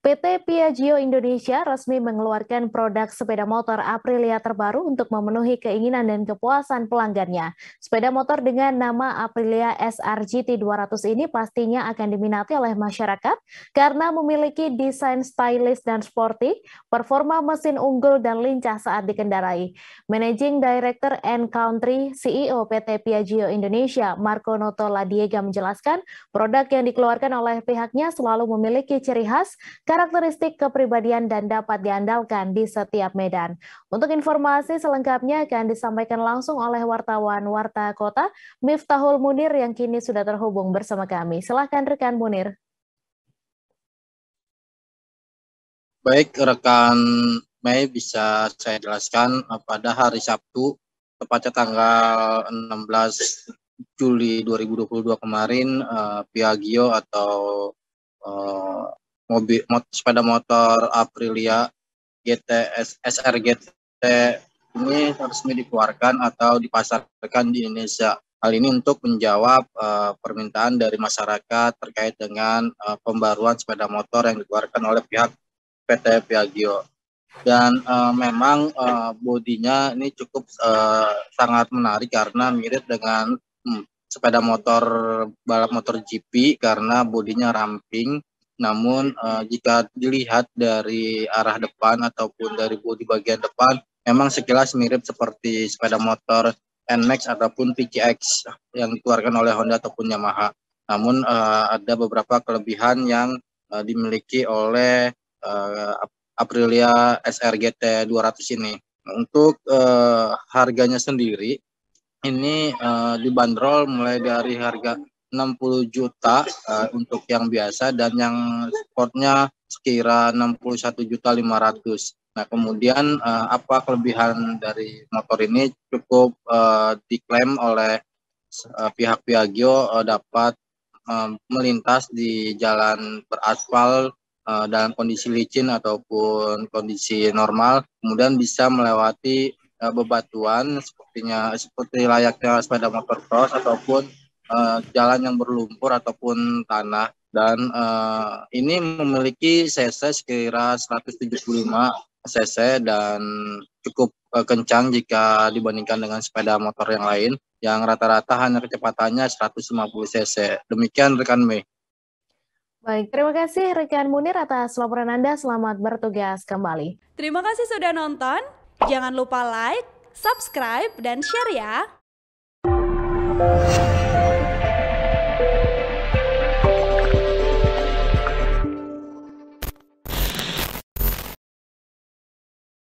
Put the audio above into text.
PT Piaggio Indonesia resmi mengeluarkan produk sepeda motor Aprilia terbaru untuk memenuhi keinginan dan kepuasan pelanggannya. Sepeda motor dengan nama Aprilia SRGT 200 ini pastinya akan diminati oleh masyarakat karena memiliki desain stylish dan sporty, performa mesin unggul dan lincah saat dikendarai. Managing Director and Country CEO PT Piaggio Indonesia, Marco Noto Ladiega menjelaskan, produk yang dikeluarkan oleh pihaknya selalu memiliki ciri khas karakteristik kepribadian dan dapat diandalkan di setiap medan. Untuk informasi selengkapnya akan disampaikan langsung oleh wartawan Warta Kota, Miftahul Munir yang kini sudah terhubung bersama kami. Silahkan rekan Munir. Baik, rekan Mei bisa saya jelaskan pada hari Sabtu, tepatnya tanggal 16 Juli 2022 kemarin, uh, Piagio atau uh, mobil mot, sepeda motor Aprilia GTS GT ini resmi dikeluarkan atau dipasarkan di Indonesia. Hal ini untuk menjawab uh, permintaan dari masyarakat terkait dengan uh, pembaruan sepeda motor yang dikeluarkan oleh pihak PT Piaggio. Dan uh, memang uh, bodinya ini cukup uh, sangat menarik karena mirip dengan hmm, sepeda motor balap motor GP karena bodinya ramping namun uh, jika dilihat dari arah depan ataupun dari bodi bagian depan, memang sekilas mirip seperti sepeda motor NMAX ataupun PCX yang dikeluarkan oleh Honda ataupun Yamaha. Namun uh, ada beberapa kelebihan yang uh, dimiliki oleh uh, Aprilia SRGT 200 ini. Untuk uh, harganya sendiri ini uh, dibanderol mulai dari harga 60 juta uh, untuk yang biasa dan yang sportnya sekira 61 juta 500. Nah, kemudian uh, apa kelebihan dari motor ini cukup uh, diklaim oleh uh, pihak Piaggio uh, dapat uh, melintas di jalan beraspal uh, dalam kondisi licin ataupun kondisi normal, kemudian bisa melewati bebatuan sepertinya seperti layaknya sepeda motor cross ataupun uh, jalan yang berlumpur ataupun tanah dan uh, ini memiliki cc sekira 175 cc dan cukup uh, kencang jika dibandingkan dengan sepeda motor yang lain yang rata-rata hanya kecepatannya 150 cc. Demikian rekan Mei. Baik, terima kasih rekan Munir atas laporan Anda. Selamat bertugas kembali. Terima kasih sudah nonton. Jangan lupa like, subscribe, dan share ya.